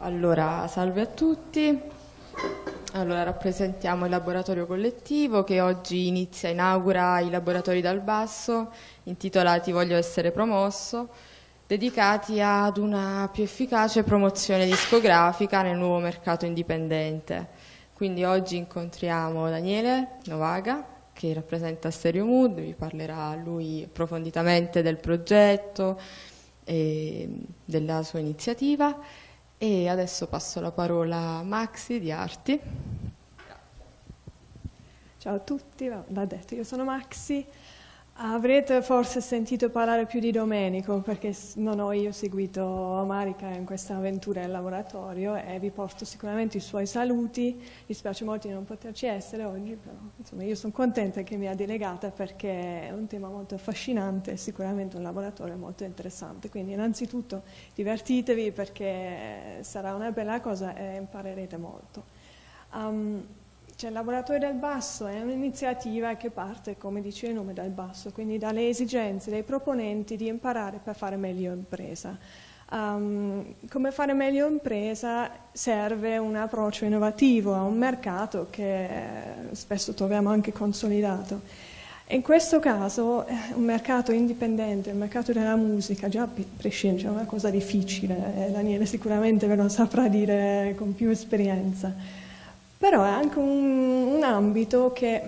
Allora, salve a tutti. Allora, rappresentiamo il laboratorio collettivo che oggi inizia, e inaugura i laboratori dal basso, intitolati Voglio essere promosso, dedicati ad una più efficace promozione discografica nel nuovo mercato indipendente. Quindi oggi incontriamo Daniele Novaga, che rappresenta Stereo Mood, vi parlerà lui approfonditamente del progetto e della sua iniziativa e adesso passo la parola a Maxi di Arti. Ciao a tutti, va detto, io sono Maxi, Avrete forse sentito parlare più di Domenico, perché non ho io seguito Marica in questa avventura in laboratorio e vi porto sicuramente i suoi saluti. Mi spiace molto di non poterci essere oggi, però insomma, io sono contenta che mi ha delegata perché è un tema molto affascinante e sicuramente un laboratorio molto interessante. Quindi innanzitutto divertitevi perché sarà una bella cosa e imparerete molto. Um, cioè, Laboratorio del Basso è un'iniziativa che parte, come dice il nome, dal basso, quindi dalle esigenze dei proponenti di imparare per fare meglio impresa. Um, come fare meglio impresa serve un approccio innovativo a un mercato che eh, spesso troviamo anche consolidato. In questo caso eh, un mercato indipendente, il mercato della musica, già prescinde, è una cosa difficile, eh, Daniele sicuramente ve lo saprà dire con più esperienza però è anche un, un ambito che,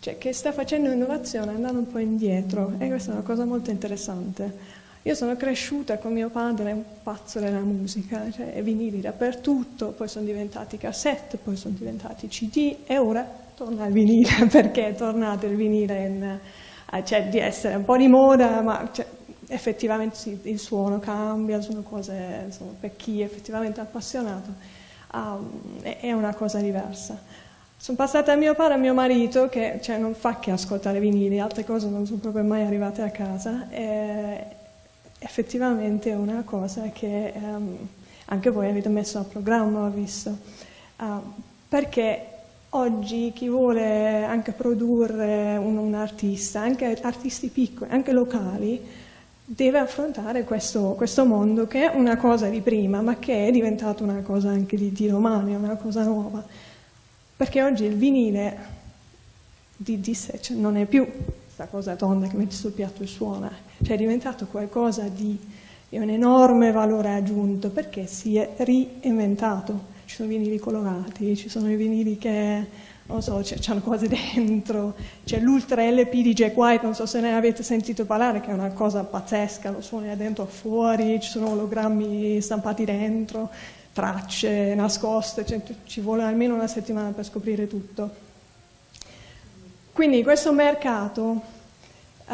cioè, che, sta facendo innovazione andando un po' indietro e questa è una cosa molto interessante. Io sono cresciuta con mio padre un pazzo della musica, cioè vinili dappertutto, poi sono diventati cassette, poi sono diventati CD e ora torna il vinile perché è tornato il vinile in, eh, cioè, di essere un po' di moda, ma cioè, effettivamente sì, il suono cambia, sono cose, insomma, per chi è effettivamente appassionato um, è una cosa diversa. Sono passata a mio padre e a mio marito, che cioè, non fa che ascoltare vinili, altre cose non sono proprio mai arrivate a casa, e effettivamente è una cosa che um, anche voi avete messo a programma, ho visto. Uh, perché oggi chi vuole anche produrre un, un artista, anche artisti piccoli, anche locali, deve affrontare questo, questo, mondo che è una cosa di prima, ma che è diventata una cosa anche di, di domani, una cosa nuova. Perché oggi il vinile di, di sé cioè, non è più questa cosa tonda che metti sul piatto e suona, cioè è diventato qualcosa di, di un enorme valore aggiunto perché si è reinventato. Ci sono vinili colorati, ci sono i vinili che non so, c'hanno quasi dentro, c'è l'ultra LP di Jack White, non so se ne avete sentito parlare, che è una cosa pazzesca, lo suoni dentro o fuori, ci sono ologrammi stampati dentro, tracce nascoste, cioè, ci vuole almeno una settimana per scoprire tutto. Quindi questo mercato uh,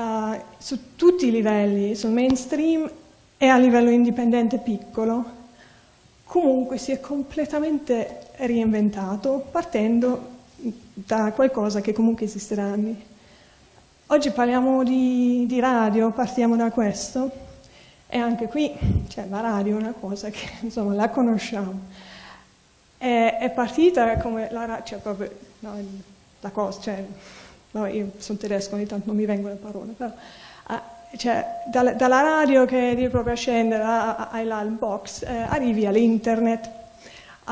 su tutti i livelli, sul mainstream e a livello indipendente piccolo, comunque si è completamente reinventato partendo da qualcosa che comunque esisterà da anni. Oggi parliamo di, di radio, partiamo da questo, e anche qui cioè, la radio è una cosa che insomma, la conosciamo. È, è partita come la radio, cioè proprio no, la cosa, cioè, no, io sono tedesco, ogni tanto non mi vengono le parole, però ah, cioè, dalla, dalla radio che devi proprio scendere all'albox, eh, arrivi all'internet,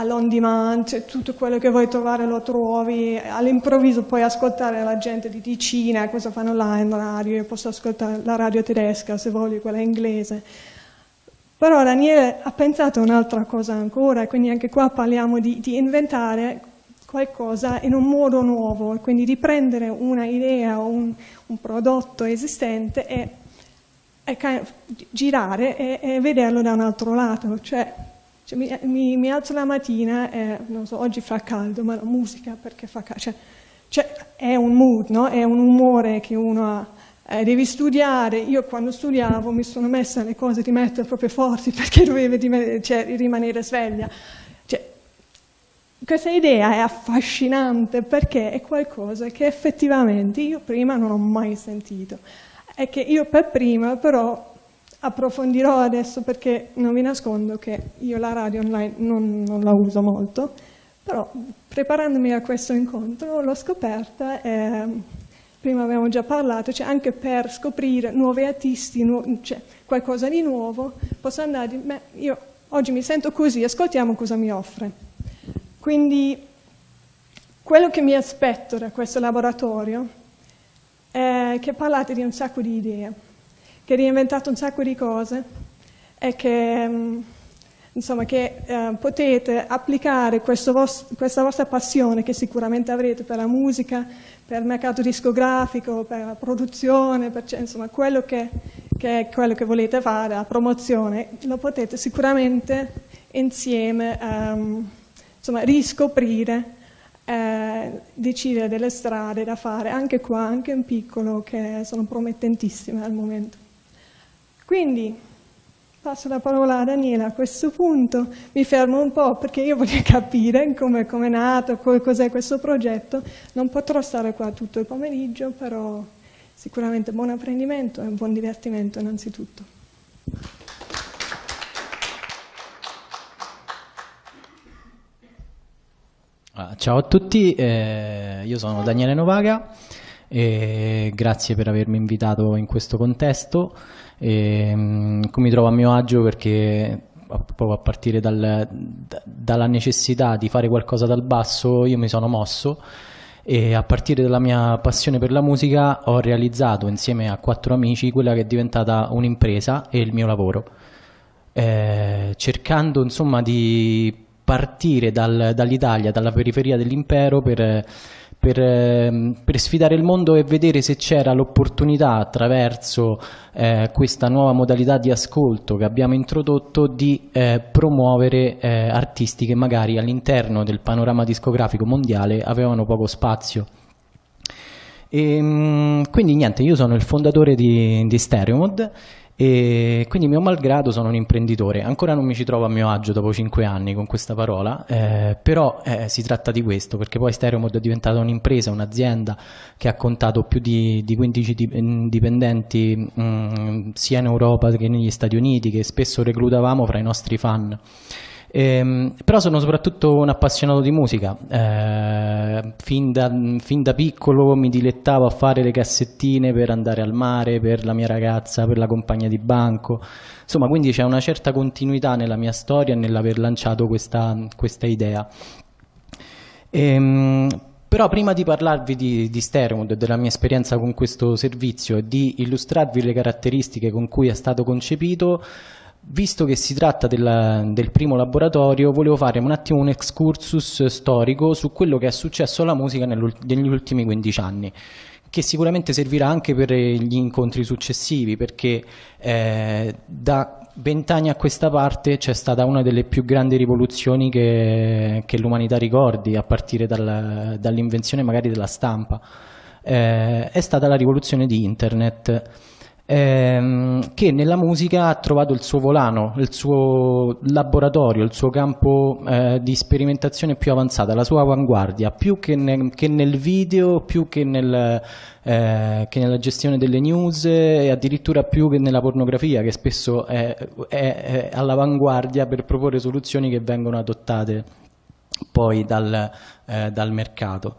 all'on demand, cioè tutto quello che vuoi trovare lo trovi, all'improvviso puoi ascoltare la gente di Ticina, cosa fanno là in radio, io posso ascoltare la radio tedesca se voglio, quella inglese. Però Daniele ha pensato a un'altra cosa ancora, quindi anche qua parliamo di, di inventare qualcosa in un modo nuovo, quindi di prendere una idea o un, un, prodotto esistente e, e girare e, e vederlo da un altro lato, cioè cioè, mi, mi, mi, alzo la mattina e, non so, oggi fa caldo, ma la musica perché fa caldo. Cioè, cioè, è un mood, no? È un umore che uno ha. Eh, devi studiare. Io quando studiavo mi sono messa le cose di mettere proprio forti perché dovevo cioè, rimanere sveglia. Cioè, questa idea è affascinante perché è qualcosa che effettivamente io prima non ho mai sentito. È che io per prima però approfondirò adesso perché non vi nascondo che io la radio online non, non la uso molto, però preparandomi a questo incontro l'ho scoperta, e, mm, prima abbiamo già parlato, cioè anche per scoprire nuovi artisti, nu cioè qualcosa di nuovo, posso andare, ma io oggi mi sento così, ascoltiamo cosa mi offre. Quindi quello che mi aspetto da questo laboratorio è che parlate di un sacco di idee, che ha reinventato un sacco di cose e che, mm, insomma, che eh, potete applicare vos questa vostra passione che sicuramente avrete per la musica, per il mercato discografico, per la produzione, per, insomma quello che, che, quello che volete fare, la promozione, lo potete sicuramente insieme ehm, insomma, riscoprire eh, decidere delle strade da fare, anche qua, anche in piccolo, che sono promettentissime al momento. Quindi passo la parola a Daniela a questo punto, mi fermo un po' perché io voglio capire come è nato, cos'è questo progetto, non potrò stare qua tutto il pomeriggio, però sicuramente buon apprendimento e un buon divertimento innanzitutto. Ah, ciao a tutti, eh, io sono Daniele Novaga e grazie per avermi invitato in questo contesto. Ehm, e, mi trovo a mio agio perché proprio a partire dal, dalla necessità di fare qualcosa dal basso io mi sono mosso e a partire dalla mia passione per la musica ho realizzato insieme a quattro amici quella che è diventata un'impresa e il mio lavoro eh, cercando insomma di partire dal, dall'Italia, dalla periferia dell'impero per per, ehm, per, sfidare il mondo e vedere se c'era l'opportunità attraverso eh, questa nuova modalità di ascolto che abbiamo introdotto di eh, promuovere eh, artisti che magari all'interno del panorama discografico mondiale avevano poco spazio. E, ehm, quindi niente, io sono il fondatore di, di Stereomod e quindi mio malgrado sono un imprenditore, ancora non mi ci trovo a mio agio dopo cinque anni con questa parola, eh, però eh, si tratta di questo, perché poi Stereomod è diventata un'impresa, un'azienda che ha contato più di, di 15 mm, dipendenti mh, mm, sia in Europa che negli Stati Uniti, che spesso reclutavamo fra i nostri fan. Ehm, però sono soprattutto un appassionato di musica, eh, fin, da, fin, da, piccolo mi dilettavo a fare le cassettine per andare al mare, per la mia ragazza, per la compagna di banco, insomma quindi c'è una certa continuità nella mia storia nell'aver lanciato questa, questa idea. Ehm, però prima di parlarvi di, di e della mia esperienza con questo servizio e di illustrarvi le caratteristiche con cui è stato concepito, Visto che si tratta della, del primo laboratorio, volevo fare un attimo un excursus storico su quello che è successo alla musica negli ultimi 15 anni che sicuramente servirà anche per gli incontri successivi perché eh, da vent'anni a questa parte c'è stata una delle più grandi rivoluzioni che, che l'umanità ricordi a partire dal, dall'invenzione magari della stampa eh, è stata la rivoluzione di internet ehm, che nella musica ha trovato il suo volano, il suo laboratorio, il suo campo eh, di sperimentazione più avanzata, la sua avanguardia, più che, ne, che nel video, più che, nel, eh, che, nella gestione delle news e addirittura più che nella pornografia che spesso è, è, è all'avanguardia per proporre soluzioni che vengono adottate poi dal, eh, dal mercato.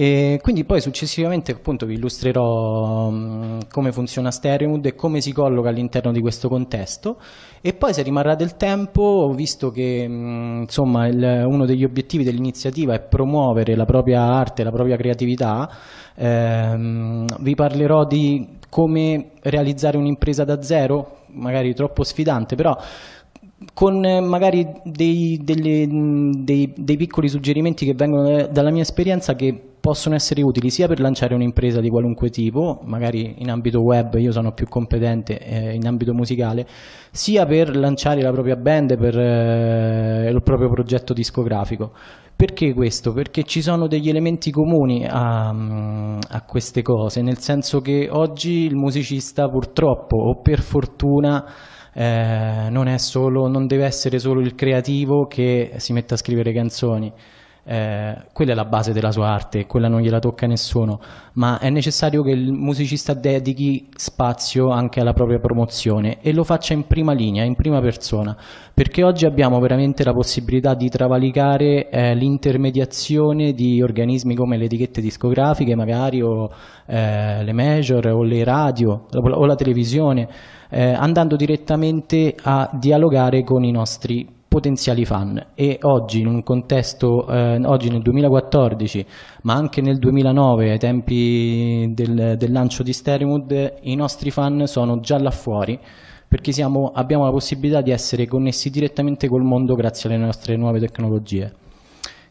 E quindi poi successivamente appunto vi illustrerò mm, come funziona Stereomood e come si colloca all'interno di questo contesto e poi se rimarrà del tempo, visto che mm, insomma il, uno degli obiettivi dell'iniziativa è promuovere la propria arte, la propria creatività, ehm, vi parlerò di come realizzare un'impresa da zero, magari troppo sfidante, però con eh, magari dei, delle, dei, dei, piccoli suggerimenti che vengono dalla mia esperienza che possono essere utili sia per lanciare un'impresa di qualunque tipo, magari in ambito web io sono più competente eh, in ambito musicale, sia per lanciare la propria band, per eh, il proprio progetto discografico. Perché questo? Perché ci sono degli elementi comuni a, a queste cose, nel senso che oggi il musicista purtroppo o per fortuna eh, non, solo, non deve essere solo il creativo che si mette a scrivere canzoni, eh, quella è la base della sua arte, quella non gliela tocca nessuno, ma è necessario che il musicista dedichi spazio anche alla propria promozione e lo faccia in prima linea, in prima persona, perché oggi abbiamo veramente la possibilità di travalicare eh, l'intermediazione di organismi come le etichette discografiche magari o eh, le major o le radio o la televisione, eh, andando direttamente a dialogare con i nostri potenziali fan e oggi in un contesto, eh, oggi nel 2014 ma anche nel 2009 ai tempi del, del lancio di Steremood i nostri fan sono già là fuori perché siamo, abbiamo la possibilità di essere connessi direttamente col mondo grazie alle nostre nuove tecnologie.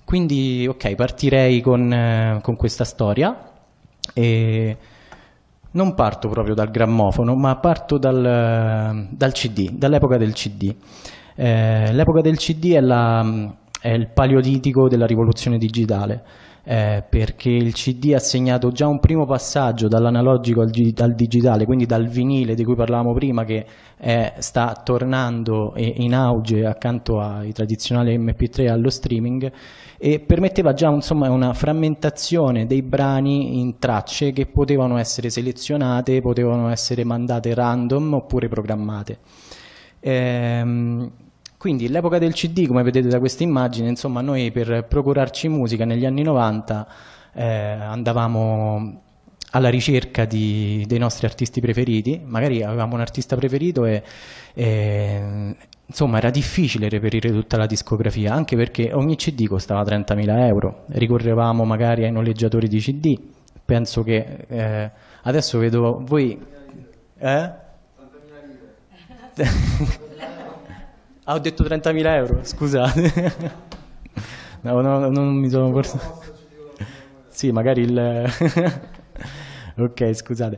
Quindi ok, partirei con, eh, con questa storia e non parto proprio dal grammofono ma parto dal, dal CD, dall'epoca del CD. Eh, l'epoca del CD è, la, è, il paleolitico della rivoluzione digitale, eh, perché il CD ha segnato già un primo passaggio dall'analogico al, al, digitale, quindi dal vinile di cui parlavamo prima, che è, sta tornando in auge accanto ai tradizionali MP3 e allo streaming, e permetteva già insomma, una frammentazione dei brani in tracce che potevano essere selezionate, potevano essere mandate random oppure programmate. Ehm, quindi l'epoca del CD, come vedete da questa immagine, insomma noi per procurarci musica negli anni 90 eh, andavamo alla ricerca di, dei nostri artisti preferiti, magari avevamo un artista preferito e, e, insomma era difficile reperire tutta la discografia, anche perché ogni CD costava 30.000 euro, ricorrevamo magari ai noleggiatori di CD, penso che eh, adesso vedo voi... Eh? 30.000 lire. Ah, ho detto 30.000 euro, scusate. no, no, no, non mi sono forse... Sì, magari il... ok, scusate.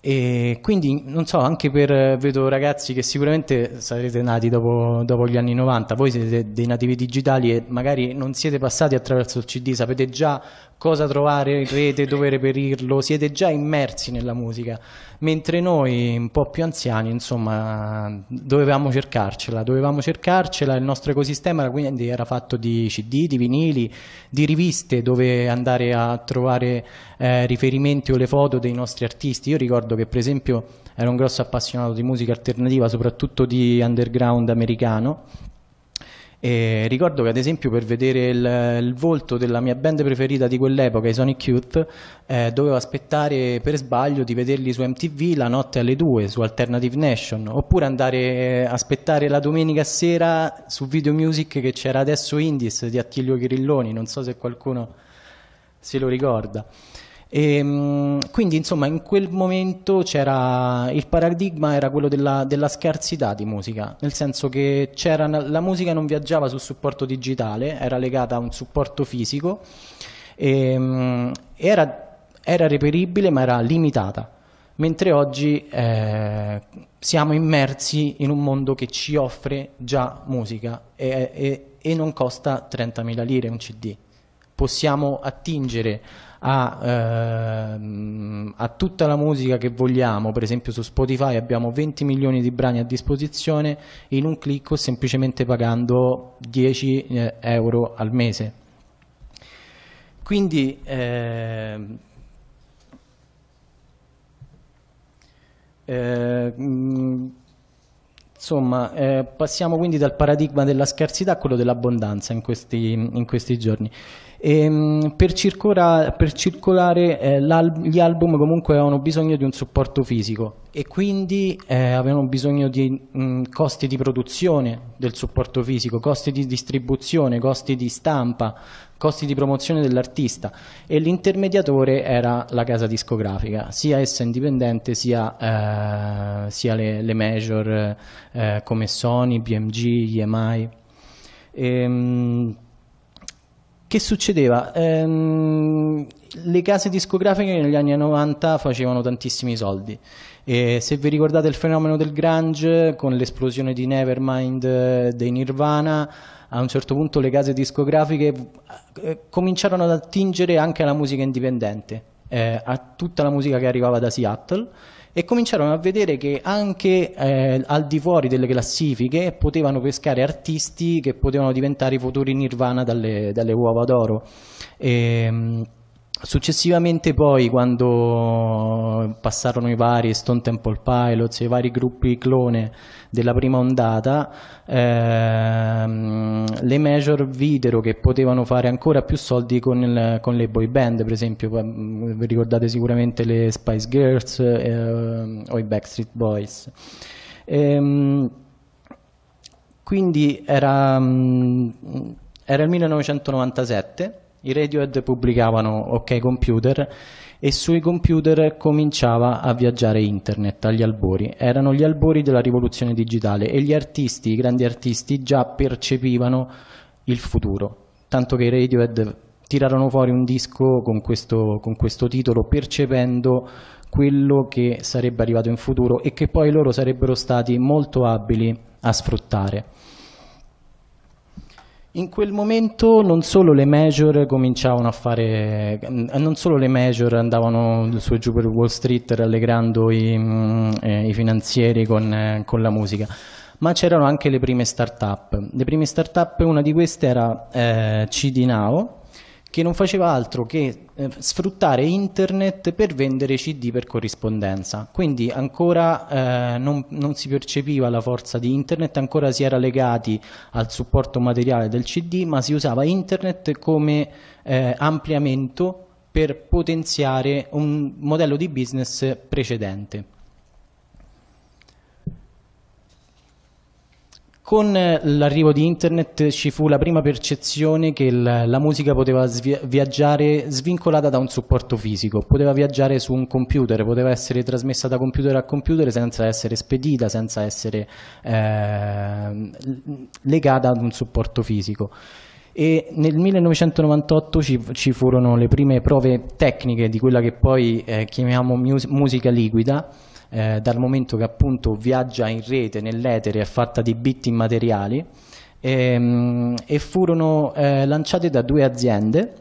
E quindi non so, anche per vedo ragazzi che sicuramente sarete nati dopo, dopo, gli anni 90, voi siete dei nativi digitali e magari non siete passati attraverso il CD, sapete già cosa trovare in rete, dove reperirlo, siete già immersi nella musica, mentre noi un po' più anziani, insomma, dovevamo cercarcela, dovevamo cercarcela, il nostro ecosistema era, quindi era fatto di CD, di vinili, di riviste dove andare a trovare eh, riferimenti o le foto dei nostri artisti. Io ricordo che per esempio ero un grosso appassionato di musica alternativa, soprattutto di underground americano e ricordo che ad esempio per vedere il, il, volto della mia band preferita di quell'epoca, i Sonic Youth, eh, dovevo aspettare per sbaglio di vederli su MTV la notte alle 2 su Alternative Nation, oppure andare a eh, aspettare la domenica sera su Video Music che c'era adesso Indies di Attilio Chirilloni, non so se qualcuno se lo ricorda. E, ehm, quindi insomma in quel momento c'era il paradigma era quello della, della scarsità di musica, nel senso che la musica non viaggiava sul supporto digitale, era legata a un supporto fisico, e, ehm, era, era reperibile ma era limitata, mentre oggi eh, siamo immersi in un mondo che ci offre già musica e, e, e non costa 30.000 lire un CD possiamo attingere a, ehm, a, tutta la musica che vogliamo, per esempio su Spotify abbiamo 20 milioni di brani a disposizione in un clicco semplicemente pagando 10 eh, euro al mese. Quindi ehm, eh, Insomma, eh, passiamo quindi dal paradigma della scarsità a quello dell'abbondanza in, in questi giorni. E, ehm, per, circola, per, circolare eh, al gli album comunque avevano bisogno di un supporto fisico e quindi eh, avevano bisogno di mh, costi di produzione del supporto fisico, costi di distribuzione, costi di stampa, costi di promozione dell'artista e l'intermediatore era la casa discografica, sia essa indipendente sia, eh, sia le, le, major eh, come Sony, BMG, EMI. E, mh, che succedeva? Ehm, le case discografiche negli anni 90 facevano tantissimi soldi. E se vi ricordate il fenomeno del Grange con l'esplosione di Nevermind eh, dei Nirvana, a un certo punto le case discografiche eh, cominciarono ad attingere anche alla musica indipendente, eh, a tutta la musica che arrivava da Seattle e cominciarono a vedere che anche eh, al di fuori delle classifiche potevano pescare artisti che potevano diventare i futuri nirvana dalle, dalle uova d'oro. Ehm, Successivamente poi quando passarono i vari Stone Temple Pilots, i vari gruppi clone della prima ondata, ehm, le major videro che potevano fare ancora più soldi con, il, con, le boy band, per esempio mm, vi ricordate sicuramente le Spice Girls ehm, o i Backstreet Boys. Ehm, quindi era, mm, era il 1997 i Radiohead pubblicavano OK Computer e sui computer cominciava a viaggiare internet agli albori. Erano gli albori della rivoluzione digitale e gli artisti, i grandi artisti, già percepivano il futuro. Tanto che i Radiohead tirarono fuori un disco con questo, con questo titolo percependo quello che sarebbe arrivato in futuro e che poi loro sarebbero stati molto abili a sfruttare. In quel momento non solo le major cominciavano a fare, eh, non solo le major andavano su e giù per Wall Street rallegrando i, mm, eh, i finanzieri con, eh, con la musica, ma c'erano anche le prime start-up. Le prime start-up, una di queste era eh, CD Now, che non faceva altro che eh, sfruttare internet per vendere CD per corrispondenza. Quindi ancora eh, non, non, si percepiva la forza di internet, ancora si era legati al supporto materiale del CD, ma si usava internet come eh, ampliamento per potenziare un modello di business precedente. Con eh, l'arrivo di internet ci fu la prima percezione che la musica poteva viaggiare svincolata da un supporto fisico, poteva viaggiare su un computer, poteva essere trasmessa da computer a computer senza essere spedita, senza essere eh, legata ad un supporto fisico. E nel 1998 ci, ci, furono le prime prove tecniche di quella che poi eh, chiamiamo musica liquida, eh, dal momento che appunto viaggia in rete, nell'etere, è fatta di bit immateriali e, ehm, e furono eh, lanciate da due aziende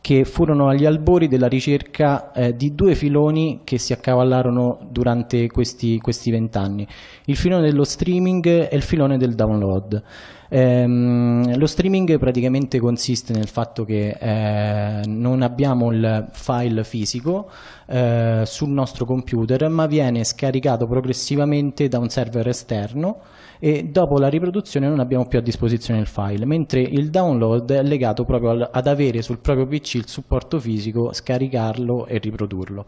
che furono agli albori della ricerca eh, di due filoni che si accavallarono durante questi vent'anni, il filone dello streaming e il filone del download. Ehm, lo streaming praticamente consiste nel fatto che eh, non abbiamo il file fisico eh, sul nostro computer, ma viene scaricato progressivamente da un server esterno e dopo la riproduzione non abbiamo più a disposizione il file, mentre il download è legato proprio al, ad avere sul proprio PC il supporto fisico, scaricarlo e riprodurlo.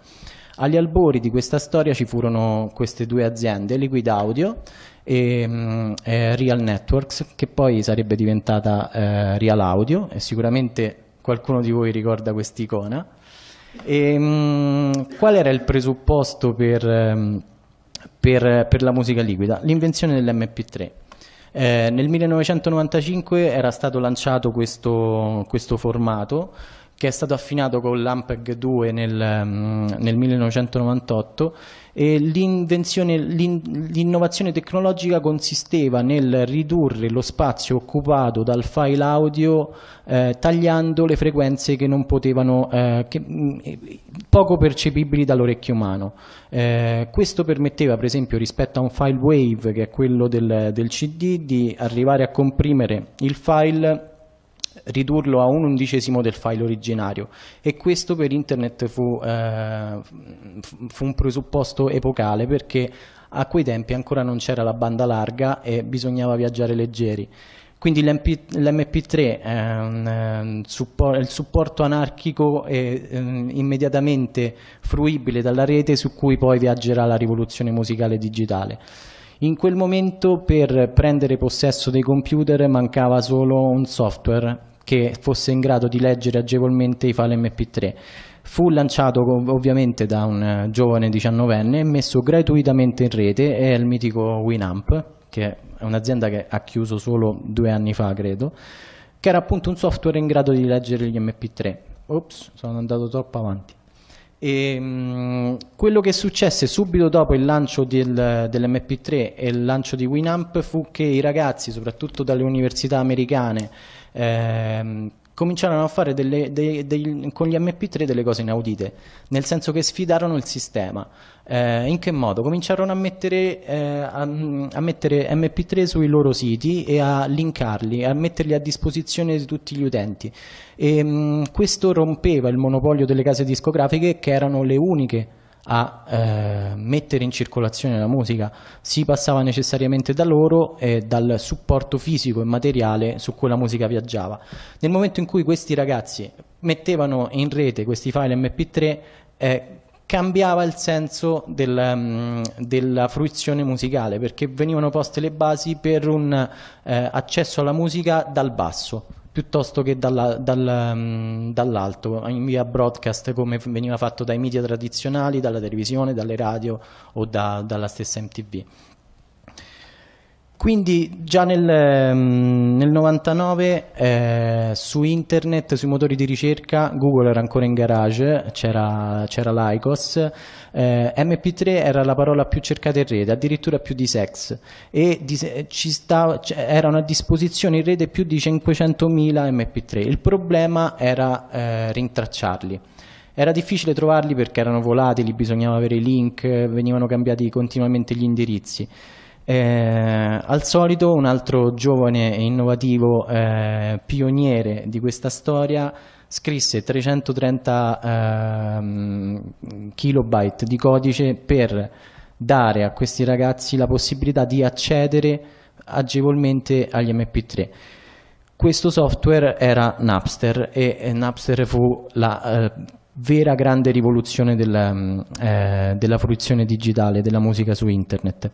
Agli albori di questa storia ci furono queste due aziende, Liquid Audio e mh, mm, eh, Real Networks che poi sarebbe diventata eh, Real Audio e sicuramente qualcuno di voi ricorda quest'icona. Mm, qual era il presupposto per, ehm, per, per la musica liquida? L'invenzione dell'MP3. Eh, nel 1995 era stato lanciato questo, questo, formato che è stato affinato con l'Ampeg 2 nel, mm, nel 1998 eh, l'innovazione tecnologica consisteva nel ridurre lo spazio occupato dal file audio eh, tagliando le frequenze che non potevano, eh, che, mm, poco percepibili dall'orecchio umano. Eh, questo permetteva per esempio rispetto a un file wave che è quello del, del CD di arrivare a comprimere il file ridurlo a un undicesimo del file originario e questo per internet fu, eh, fu un presupposto epocale perché a quei tempi ancora non c'era la banda larga e bisognava viaggiare leggeri. Quindi l'MP3 è un, il supporto anarchico e eh, immediatamente fruibile dalla rete su cui poi viaggerà la rivoluzione musicale digitale. In quel momento per prendere possesso dei computer mancava solo un software che fosse in grado di leggere agevolmente i file MP3. Fu lanciato ovviamente da un eh, giovane 19enne e messo gratuitamente in rete, è il mitico Winamp, che è un'azienda che ha chiuso solo due anni fa, credo, che era appunto un software in grado di leggere gli MP3. Ops, sono andato troppo avanti. E, ehm, mh, quello che successe subito dopo il lancio del, dell'MP3 e il lancio di Winamp fu che i ragazzi, soprattutto dalle università americane, ehm, cominciarono a fare delle, dei, dei, con gli MP3 delle cose inaudite, nel senso che sfidarono il sistema. Eh, in che modo? Cominciarono a mettere, eh, a, a mettere, MP3 sui loro siti e a linkarli, a metterli a disposizione di tutti gli utenti. E, mh, mm, questo rompeva il monopolio delle case discografiche che erano le uniche a eh, mettere in circolazione la musica si passava necessariamente da loro e dal supporto fisico e materiale su cui la musica viaggiava nel momento in cui questi ragazzi mettevano in rete questi file mp3 eh, cambiava il senso del, mm, della fruizione musicale perché venivano poste le basi per un eh, accesso alla musica dal basso piuttosto che dalla, dal, mm, dall'alto, in via broadcast come veniva fatto dai media tradizionali, dalla televisione, dalle radio o da, dalla stessa MTV. Quindi già nel, ehm, nel 99 eh, su internet, sui motori di ricerca, Google era ancora in garage, c'era, l'ICOS, eh, MP3 era la parola più cercata in rete, addirittura più di sex, e di, stava, cioè, erano a disposizione in rete più di 500.000 MP3. Il problema era eh, rintracciarli. Era difficile trovarli perché erano volatili, bisognava avere i link, venivano cambiati continuamente gli indirizzi. Eh, al solito un altro giovane e innovativo eh, pioniere di questa storia scrisse 330 eh, kilobyte di codice per dare a questi ragazzi la possibilità di accedere agevolmente agli MP3. Questo software era Napster e Napster fu la eh, vera grande rivoluzione della, mm, eh, della fruizione digitale della musica su internet.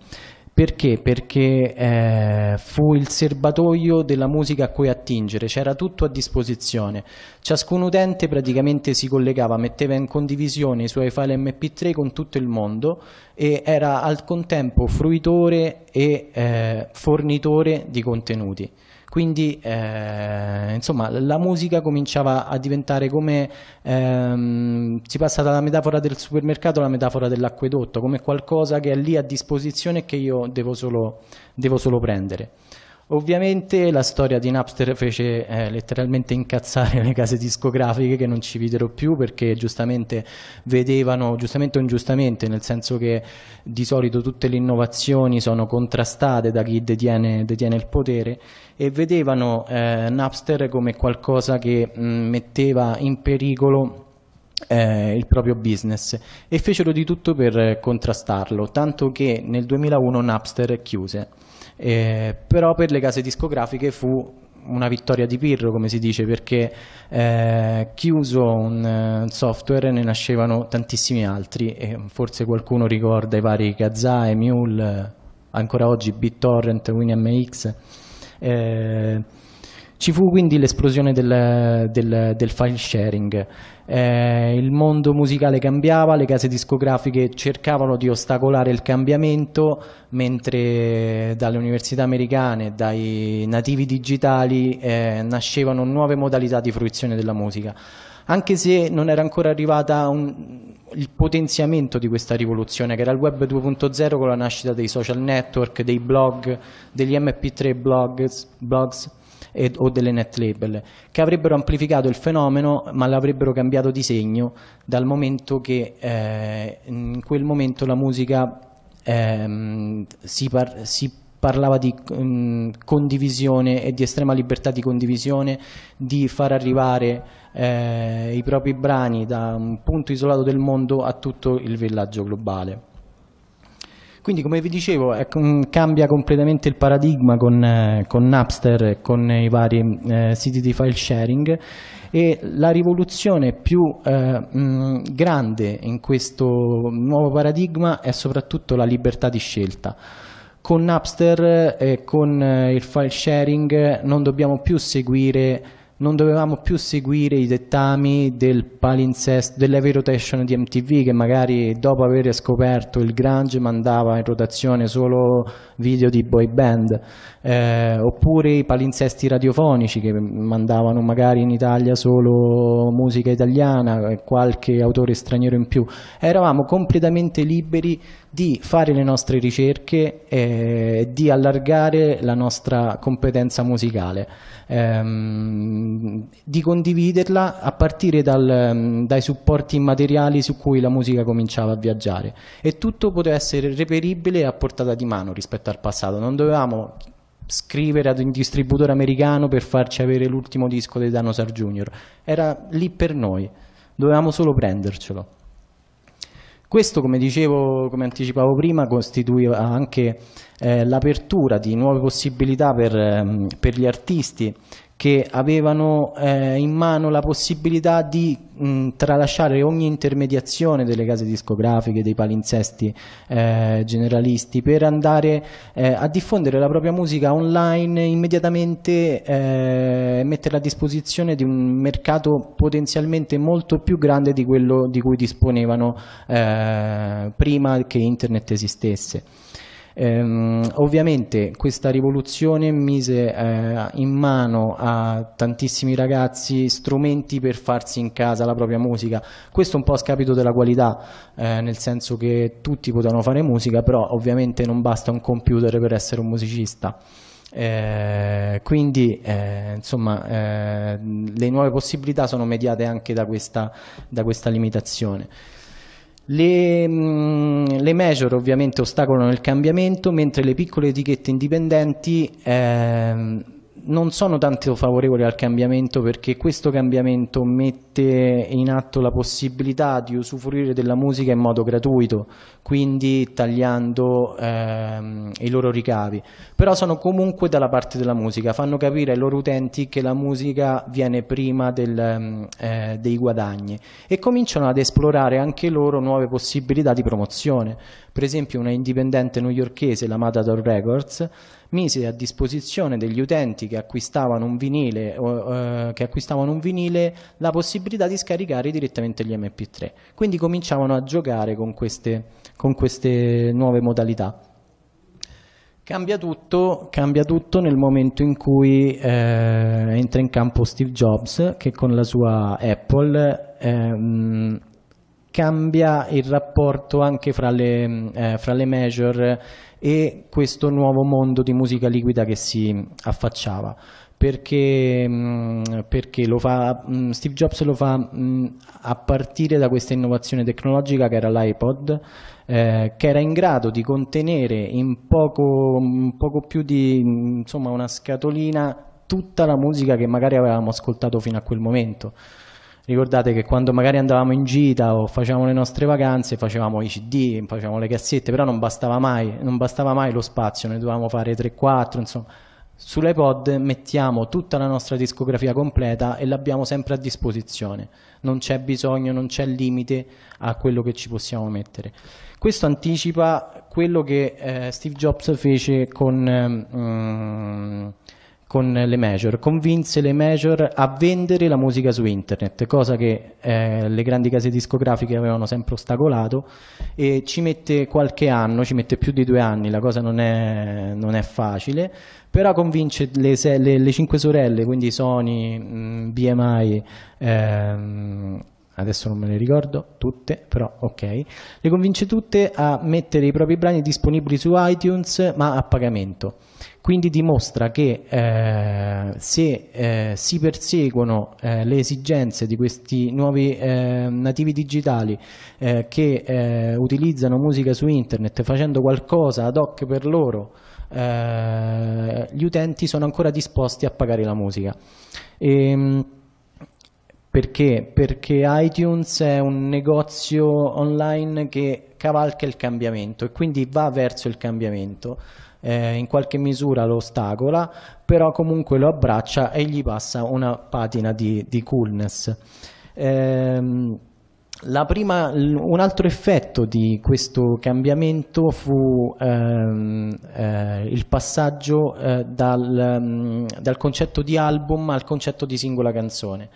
Perché? Perché eh, fu il serbatoio della musica a cui attingere, c'era tutto a disposizione. Ciascun utente praticamente si collegava, metteva in condivisione i suoi file MP3 con tutto il mondo e era al contempo fruitore e eh, fornitore di contenuti. Quindi eh, insomma la musica cominciava a diventare come, ehm, si passa dalla metafora del supermercato alla metafora dell'acquedotto, come qualcosa che è lì a disposizione e che io devo solo, devo solo prendere. Ovviamente la storia di Napster fece eh, letteralmente incazzare le case discografiche che non ci videro più perché giustamente vedevano, giustamente o ingiustamente, nel senso che di solito tutte le innovazioni sono contrastate da chi detiene, detiene il potere e vedevano eh, Napster come qualcosa che mh, mm, metteva in pericolo eh, il proprio business e fecero di tutto per eh, contrastarlo, tanto che nel 2001 Napster chiuse eh, però per le case discografiche fu una vittoria di Pirro, come si dice, perché eh, chiuso un, un eh, software ne nascevano tantissimi altri e forse qualcuno ricorda i vari Kazaa, Mule, ancora oggi BitTorrent, WinMX. Eh, ci fu quindi l'esplosione del, del, del file sharing eh, il mondo musicale cambiava, le case discografiche cercavano di ostacolare il cambiamento, mentre dalle università americane, dai nativi digitali, eh, nascevano nuove modalità di fruizione della musica anche se non era ancora arrivata un, il potenziamento di questa rivoluzione che era il web 2.0 con la nascita dei social network, dei blog, degli mp3 blogs, blogs ed, o delle net label, che avrebbero amplificato il fenomeno ma l'avrebbero cambiato di segno dal momento che eh, in quel momento la musica ehm, si, par si parlava di mh, mm, condivisione e di estrema libertà di condivisione, di far arrivare eh, i propri brani da un punto isolato del mondo a tutto il villaggio globale. Quindi come vi dicevo è, cambia completamente il paradigma con, eh, con Napster e con i vari eh, siti di file sharing e la rivoluzione più eh, mh, grande in questo nuovo paradigma è soprattutto la libertà di scelta con Napster e con eh, il file sharing non dobbiamo più seguire non dovevamo più seguire i dettami del palinsesto, dell'heavy rotation di MTV che magari dopo aver scoperto il grunge mandava in rotazione solo video di boy band eh, oppure i palinsesti radiofonici che mandavano magari in Italia solo musica italiana e qualche autore straniero in più eravamo completamente liberi di fare le nostre ricerche eh, e di allargare la nostra competenza musicale ehm, di condividerla a partire dal, ehm, dai supporti immateriali su cui la musica cominciava a viaggiare e tutto poteva essere reperibile e a portata di mano rispetto al passato, non dovevamo scrivere ad un distributore americano per farci avere l'ultimo disco dei Danosar Junior, era lì per noi, dovevamo solo prendercelo. Questo, come dicevo, come anticipavo prima, costituiva anche eh, l'apertura di nuove possibilità per, ehm, per, gli artisti che avevano eh, in mano la possibilità di mh, tralasciare ogni intermediazione delle case discografiche, dei palinsesti eh, generalisti per andare eh, a diffondere la propria musica online immediatamente e eh, metterla a disposizione di un mercato potenzialmente molto più grande di quello di cui disponevano eh, prima che internet esistesse. Ehm, ovviamente questa rivoluzione mise eh, in mano a tantissimi ragazzi strumenti per farsi in casa la propria musica, questo un po' a scapito della qualità, eh, nel senso che tutti potevano fare musica, però ovviamente non basta un computer per essere un musicista. Eh, quindi eh, insomma eh, le nuove possibilità sono mediate anche da questa, da questa limitazione. Le, mm, le major ovviamente ostacolano il cambiamento, mentre le piccole etichette indipendenti ehm, non sono tanto favorevoli al cambiamento perché questo cambiamento mette in atto la possibilità di usufruire della musica in modo gratuito, quindi tagliando ehm, i loro ricavi. Però sono comunque dalla parte della musica, fanno capire ai loro utenti che la musica viene prima del, ehm, eh, dei guadagni e cominciano ad esplorare anche loro nuove possibilità di promozione. Per esempio una indipendente newyorchese, la Matador Records, mise a disposizione degli utenti che acquistavano un vinile, eh, che acquistavano un vinile la possibilità di scaricare direttamente gli MP3. Quindi cominciavano a giocare con queste, con queste nuove modalità. Cambia tutto, cambia tutto, nel momento in cui eh, entra in campo Steve Jobs che con la sua Apple ehm, cambia il rapporto anche fra le, eh, fra le major e questo nuovo mondo di musica liquida che si affacciava. Perché, mm, perché fa, mm, Steve Jobs lo fa mm, a partire da questa innovazione tecnologica che era l'iPod, eh, che era in grado di contenere in poco, poco più di insomma, una scatolina tutta la musica che magari avevamo ascoltato fino a quel momento. Ricordate che quando magari andavamo in gita o facevamo le nostre vacanze, facevamo i CD, facevamo le cassette, però non bastava mai, non bastava mai lo spazio, ne dovevamo fare 3-4, insomma. Sull'iPod mettiamo tutta la nostra discografia completa e l'abbiamo sempre a disposizione, non c'è bisogno, non c'è limite a quello che ci possiamo mettere. Questo anticipa quello che eh, Steve Jobs fece con... Um, con le major, convinse le major a vendere la musica su internet, cosa che eh, le grandi case discografiche avevano sempre ostacolato e ci mette qualche anno, ci mette più di due anni, la cosa non è, non è facile, però convince le, le, le, cinque sorelle, quindi Sony, mh, mm, BMI, ehm, adesso non me le ricordo tutte, però ok, le convince tutte a mettere i propri brani disponibili su iTunes ma a pagamento. Quindi dimostra che eh, se eh, si perseguono eh, le esigenze di questi nuovi eh, nativi digitali eh, che eh, utilizzano musica su internet facendo qualcosa ad hoc per loro, gli utenti sono ancora disposti a pagare la musica. E, ehm, perché? Perché iTunes è un negozio online che cavalca il cambiamento e quindi va verso il cambiamento eh, in qualche misura lo ostacola, però comunque lo abbraccia e gli passa una patina di, di coolness. Ehm, prima, un altro effetto di questo cambiamento fu ehm, eh, il passaggio eh, dal, mm, dal concetto di album al concetto di singola canzone.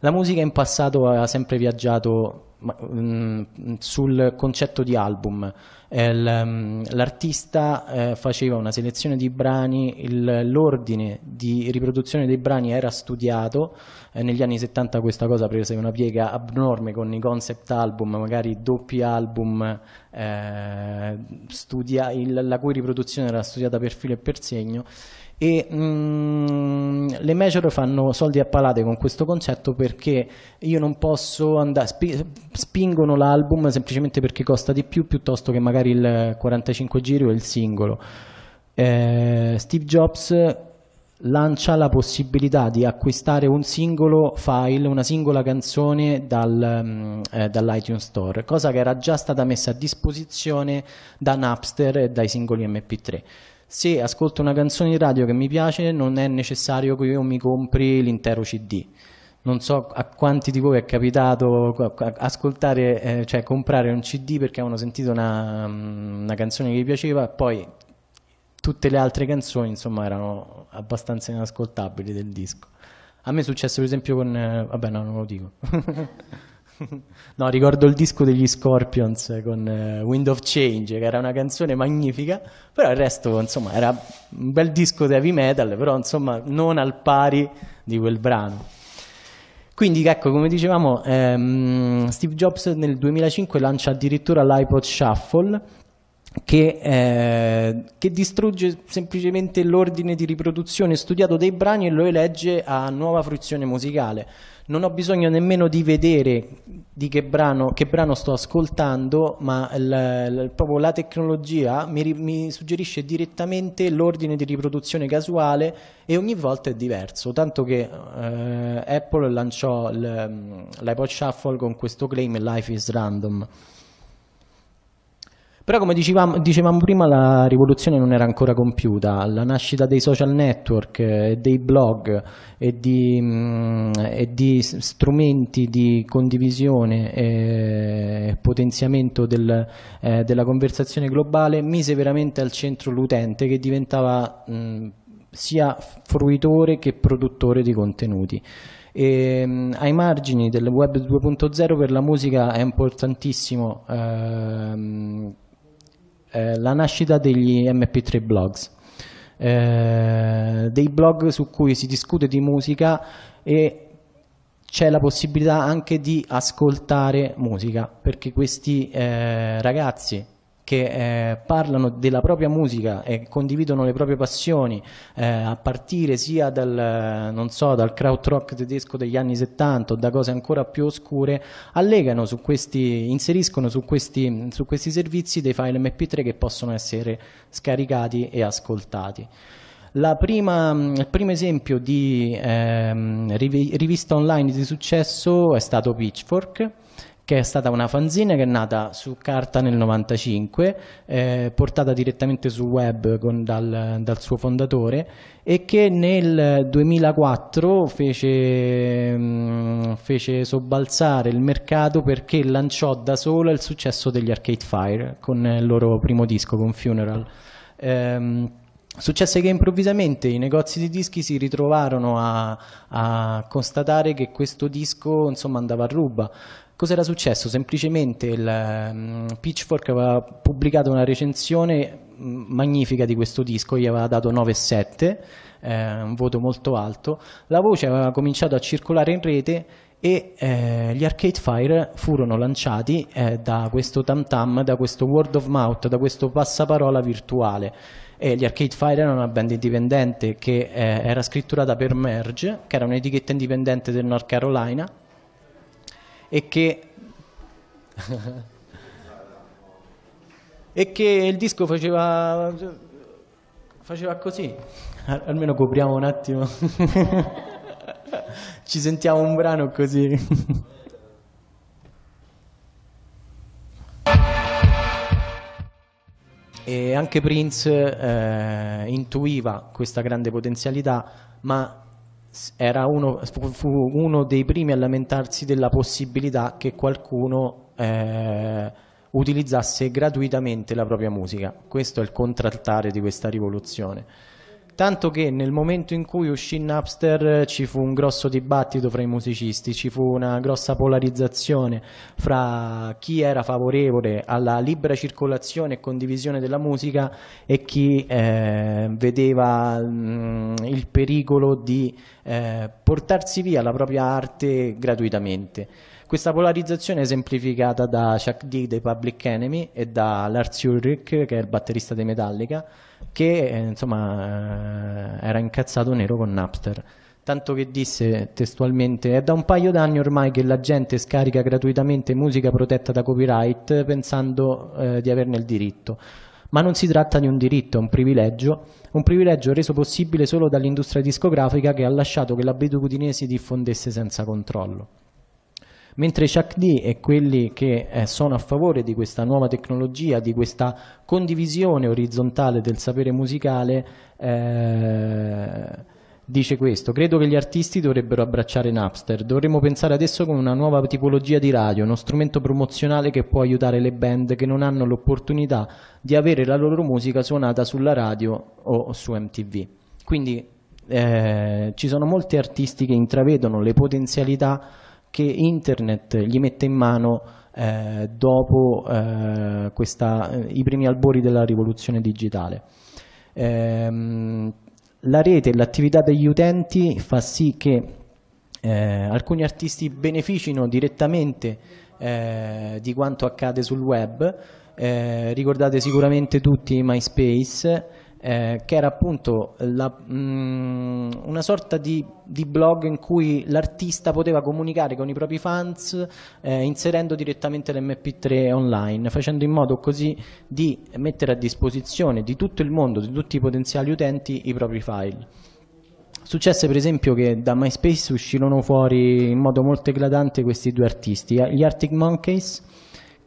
La musica in passato ha sempre viaggiato mm, sul concetto di album. Eh, mm, l'artista eh, faceva una selezione di brani, l'ordine di riproduzione dei brani era studiato, eh, negli anni 70 questa cosa prese una piega abnorme con i concept album, magari doppi album, eh, studia, il, la cui riproduzione era studiata per filo e per segno e mh, mm, le major fanno soldi a palate con questo concetto perché io non posso andare, sp spingono l'album semplicemente perché costa di più piuttosto che magari il 45 giri o il singolo. Eh, Steve Jobs lancia la possibilità di acquistare un singolo file, una singola canzone dal, mm, eh, dall'iTunes Store, cosa che era già stata messa a disposizione da Napster e dai singoli MP3. Se ascolto una canzone di radio che mi piace, non è necessario che io mi compri l'intero CD. Non so a quanti di voi è capitato ascoltare, eh, cioè comprare un CD perché avevano sentito una, mm, una canzone che vi piaceva e poi tutte le altre canzoni insomma erano abbastanza inascoltabili del disco. A me è successo per esempio con... Eh, vabbè no, non lo dico. no, ricordo il disco degli Scorpions con eh, Wind of Change, che era una canzone magnifica, però il resto insomma era un bel disco di heavy metal, però insomma non al pari di quel brano. Quindi ecco, come dicevamo, ehm, Steve Jobs nel 2005 lancia addirittura l'iPod Shuffle, che, eh, che, distrugge semplicemente l'ordine di riproduzione studiato dei brani e lo elegge a nuova fruizione musicale. Non ho bisogno nemmeno di vedere di che brano, che brano sto ascoltando, ma l, l, proprio la tecnologia mi, mi suggerisce direttamente l'ordine di riproduzione casuale e ogni volta è diverso, tanto che eh, Apple lanciò mm, l'iPod Shuffle con questo claim Life is Random. Però come dicevamo, dicevamo prima la rivoluzione non era ancora compiuta, la nascita dei social network, eh, dei blog e di, mm, e di, strumenti di condivisione e potenziamento del, eh, della conversazione globale mise veramente al centro l'utente che diventava mh, mm, sia fruitore che produttore di contenuti. E, um, ai margini del web 2.0 per la musica è importantissimo ehm, eh, la nascita degli MP3 blogs, eh, dei blog su cui si discute di musica e c'è la possibilità anche di ascoltare musica, perché questi eh, ragazzi che eh, parlano della propria musica e condividono le proprie passioni, eh, a partire sia dal, eh, non so, dal krautrock tedesco degli anni 70 o da cose ancora più oscure, allegano su questi, inseriscono su questi, su questi servizi dei file mp3 che possono essere scaricati e ascoltati. Prima, mm, il primo esempio di ehm, rivista online di successo è stato Pitchfork, che è stata una fanzine che è nata su carta nel 95, eh, portata direttamente sul web con, dal, dal, suo fondatore e che nel 2004 fece, mh, mm, fece sobbalzare il mercato perché lanciò da sola il successo degli Arcade Fire con il loro primo disco, con Funeral. Eh, Successe che improvvisamente i negozi di dischi si ritrovarono a, a constatare che questo disco insomma, andava a ruba. Cosa era successo? Semplicemente il mm, Pitchfork aveva pubblicato una recensione mm, magnifica di questo disco, gli aveva dato 9,7, eh, un voto molto alto. La voce aveva cominciato a circolare in rete e eh, gli Arcade Fire furono lanciati eh, da questo tam tam, da questo word of mouth, da questo passaparola virtuale. E gli Arcade Fire erano una band indipendente che eh, era scritturata per Merge, che era un'etichetta indipendente del North Carolina e che, e che il disco faceva, faceva così, almeno copriamo un attimo, ci sentiamo un brano così. E anche Prince eh, intuiva questa grande potenzialità, ma uno, fu uno dei primi a lamentarsi della possibilità che qualcuno eh, utilizzasse gratuitamente la propria musica. Questo è il contraltare di questa rivoluzione tanto che nel momento in cui uscì Napster eh, ci fu un grosso dibattito fra i musicisti, ci fu una grossa polarizzazione fra chi era favorevole alla libera circolazione e condivisione della musica e chi eh, vedeva mh, mm, il pericolo di eh, portarsi via la propria arte gratuitamente. Questa polarizzazione è esemplificata da Chuck D dei Public Enemy e da Lars Ulrich che è il batterista dei Metallica che eh, insomma eh, era incazzato nero con Napster tanto che disse testualmente è da un paio d'anni ormai che la gente scarica gratuitamente musica protetta da copyright pensando eh, di averne il diritto. Ma non si tratta di un diritto, è un privilegio, un privilegio reso possibile solo dall'industria discografica che ha lasciato che l'abitudine si diffondesse senza controllo mentre Chuck D e quelli che eh, sono a favore di questa nuova tecnologia, di questa condivisione orizzontale del sapere musicale, eh, dice questo, credo che gli artisti dovrebbero abbracciare Napster, dovremmo pensare adesso come una nuova tipologia di radio, uno strumento promozionale che può aiutare le band che non hanno l'opportunità di avere la loro musica suonata sulla radio o su MTV. Quindi eh, ci sono molti artisti che intravedono le potenzialità che internet gli mette in mano eh, dopo eh, questa, i primi albori della rivoluzione digitale. Ehm, la rete e l'attività degli utenti fa sì che eh, alcuni artisti beneficino direttamente eh, di quanto accade sul web, eh, ricordate sicuramente tutti MySpace, eh, che era appunto la, mh, mm, una sorta di, di, blog in cui l'artista poteva comunicare con i propri fans eh, inserendo direttamente l'MP3 online, facendo in modo così di mettere a disposizione di tutto il mondo, di tutti i potenziali utenti, i propri file. Successe per esempio che da MySpace uscirono fuori in modo molto eclatante questi due artisti, gli Arctic Monkeys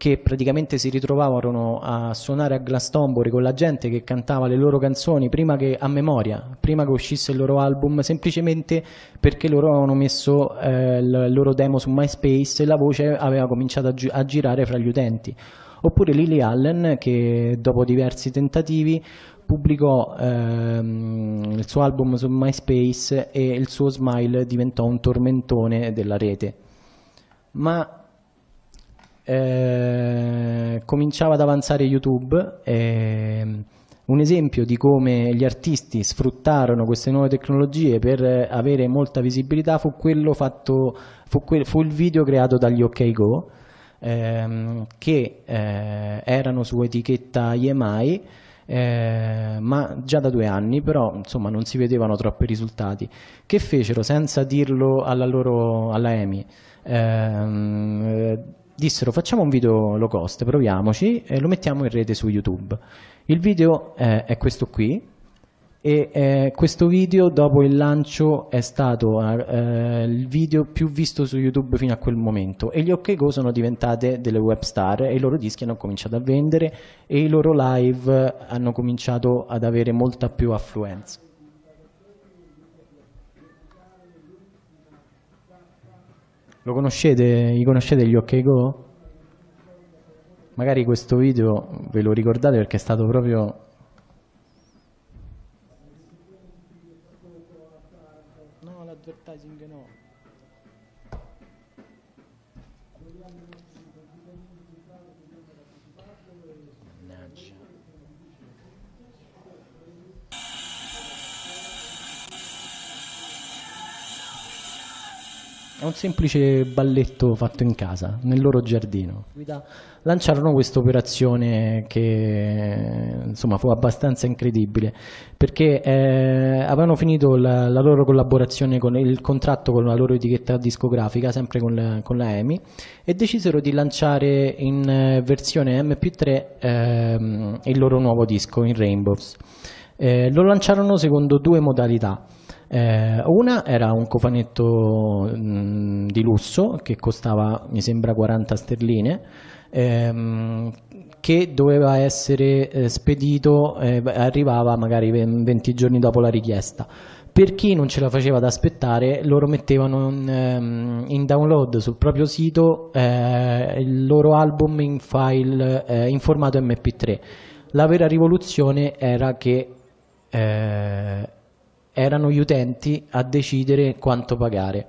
che praticamente si ritrovavano a suonare a Glastonbury con la gente che cantava le loro canzoni prima che a memoria, prima che uscisse il loro album, semplicemente perché loro avevano messo eh, il loro demo su MySpace e la voce aveva cominciato a, gi a girare fra gli utenti. Oppure Lily Allen che dopo diversi tentativi pubblicò ehm, il suo album su MySpace e il suo smile diventò un tormentone della rete. Ma eh, cominciava ad avanzare YouTube. Eh, un esempio di come gli artisti sfruttarono queste nuove tecnologie per avere molta visibilità fu, fatto, fu, quel, fu il video creato dagli OK Go ehm, che eh, erano su etichetta EMI eh, ma già da due anni però insomma non si vedevano troppi risultati che fecero senza dirlo alla loro alla EMI ehm, dissero facciamo un video low cost, proviamoci e lo mettiamo in rete su YouTube. Il video eh, è questo qui e eh, questo video dopo il lancio è stato eh, il video più visto su YouTube fino a quel momento e gli OK Go sono diventate delle web star e i loro dischi hanno cominciato a vendere e i loro live hanno cominciato ad avere molta più affluenza. Lo conoscete? Li conoscete gli OK Go? Magari questo video ve lo ricordate perché è stato proprio È un semplice balletto fatto in casa, nel loro giardino. Lanciarono questa operazione che insomma fu abbastanza incredibile perché eh, avevano finito la, la, loro collaborazione con il contratto con la loro etichetta discografica, sempre con la, con la EMI, e decisero di lanciare in eh, versione mp 3 eh, il loro nuovo disco in Rainbows. Eh, lo lanciarono secondo due modalità. Eh, una era un cofanetto mh, mm, di lusso che costava mi sembra 40 sterline ehm, che doveva essere eh, spedito, eh, arrivava magari 20 giorni dopo la richiesta. Per chi non ce la faceva ad aspettare, loro mettevano in, ehm, in download sul proprio sito eh, il loro album in file eh, in formato MP3. La vera rivoluzione era che eh, erano gli utenti a decidere quanto pagare.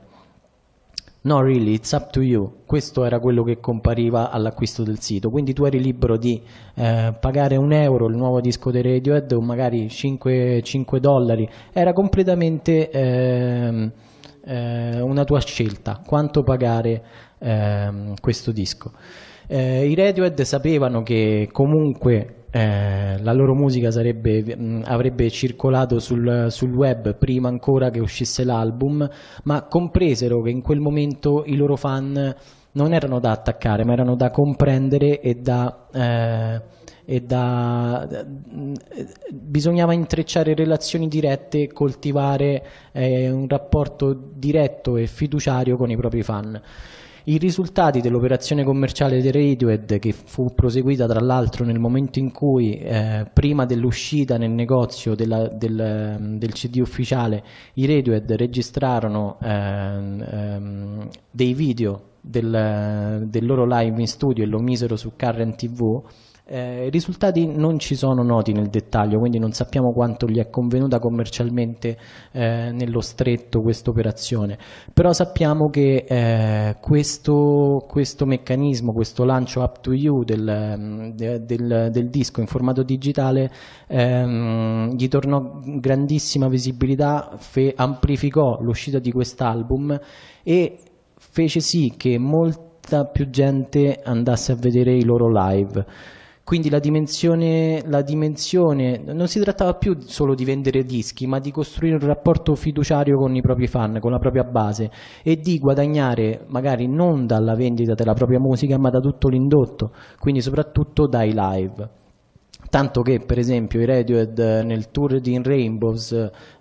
No, really, it's up to you. Questo era quello che compariva all'acquisto del sito. Quindi tu eri libero di eh, pagare un euro il nuovo disco di Radiohead o magari 5, 5 dollari. Era completamente eh, eh, una tua scelta quanto pagare ehm, questo disco. Eh, I Radiohead sapevano che comunque eh, la loro musica sarebbe, mh, mm, avrebbe circolato sul, sul, web prima ancora che uscisse l'album, ma compresero che in quel momento i loro fan non erano da attaccare, ma erano da comprendere e da... Eh, e da, da, bisognava intrecciare relazioni dirette e coltivare eh, un rapporto diretto e fiduciario con i propri fan. I risultati dell'operazione commerciale di Radiohead, che fu proseguita tra l'altro nel momento in cui, eh, prima dell'uscita nel negozio della, del, ehm, del, CD ufficiale, i Radiohead registrarono ehm, ehm, dei video del, del loro live in studio e lo misero su Current TV, eh, I risultati non ci sono noti nel dettaglio, quindi non sappiamo quanto gli è convenuta commercialmente eh, nello stretto questa operazione, però sappiamo che eh, questo, questo, meccanismo, questo lancio up to you del, mm, de, del, del disco in formato digitale ehm, gli tornò grandissima visibilità, fe, amplificò l'uscita di quest'album e fece sì che molta più gente andasse a vedere i loro live. Quindi la dimensione, la dimensione, non si trattava più solo di vendere dischi, ma di costruire un rapporto fiduciario con i propri fan, con la propria base e di guadagnare magari non dalla vendita della propria musica, ma da tutto l'indotto, quindi soprattutto dai live tanto che per esempio i Radiohead eh, nel tour di In Rainbows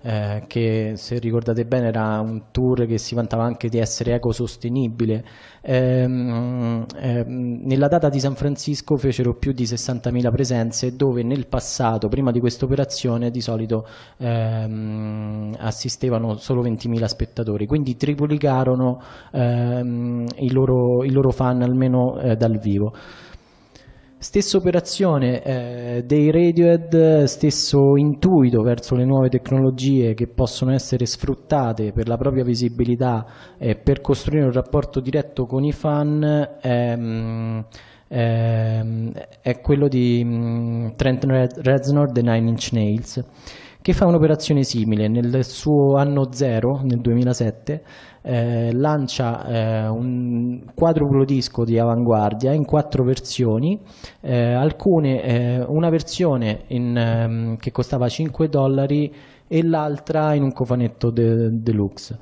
eh, che se ricordate bene era un tour che si vantava anche di essere ecosostenibile ehm, ehm, nella data di San Francisco fecero più di 60.000 presenze dove nel passato prima di questa operazione di solito ehm, assistevano solo 20.000 spettatori quindi triplicarono ehm, i loro, i, loro, fan almeno eh, dal vivo Stessa operazione eh, dei Radiohead, stesso intuito verso le nuove tecnologie che possono essere sfruttate per la propria visibilità e eh, per costruire un rapporto diretto con i fan. Ehm, ehm, è quello di mm, Trent Reznor, The Nine Inch Nails che fa un'operazione simile. Nel suo anno zero, nel 2007, eh, lancia eh, un quadruplo disco di avanguardia in quattro versioni, eh, alcune, eh, una versione in, ehm, che costava 5 dollari e l'altra in un cofanetto de deluxe.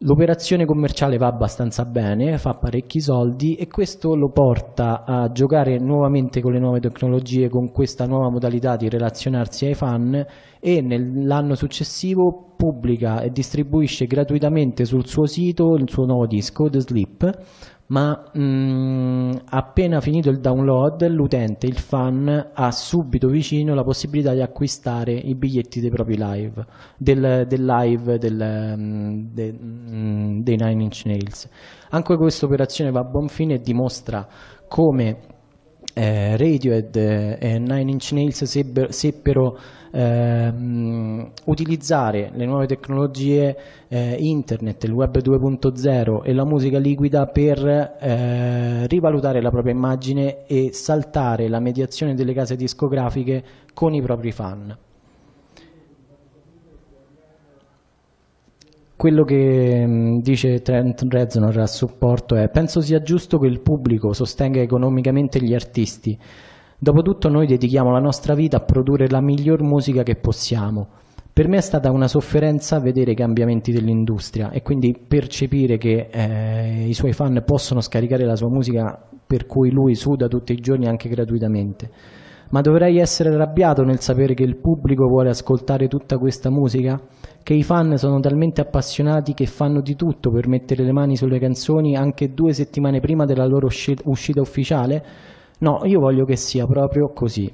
L'operazione commerciale va abbastanza bene, fa parecchi soldi e questo lo porta a giocare nuovamente con le nuove tecnologie, con questa nuova modalità di relazionarsi ai fan e nell'anno successivo pubblica e distribuisce gratuitamente sul suo sito il suo nuovo disco, The Sleep, ma mh, mm, appena finito il download l'utente, il fan, ha subito vicino la possibilità di acquistare i biglietti dei propri live, del, del live del, mm, de, mh, mm, dei Nine Inch Nails. Anche questa operazione va a buon fine e dimostra come eh, Radiohead eh, e Nine Inch Nails seppero, seppero ehm, utilizzare le nuove tecnologie eh, internet, il web 2.0 e la musica liquida per eh, rivalutare la propria immagine e saltare la mediazione delle case discografiche con i propri fan. quello che mm, dice Trent Reznor a supporto è penso sia giusto che il pubblico sostenga economicamente gli artisti Dopotutto noi dedichiamo la nostra vita a produrre la miglior musica che possiamo. Per me è stata una sofferenza vedere i cambiamenti dell'industria e quindi percepire che eh, i suoi fan possono scaricare la sua musica per cui lui suda tutti i giorni anche gratuitamente. Ma dovrei essere arrabbiato nel sapere che il pubblico vuole ascoltare tutta questa musica? Che i fan sono talmente appassionati che fanno di tutto per mettere le mani sulle canzoni anche due settimane prima della loro uscita ufficiale? No, io voglio che sia proprio così.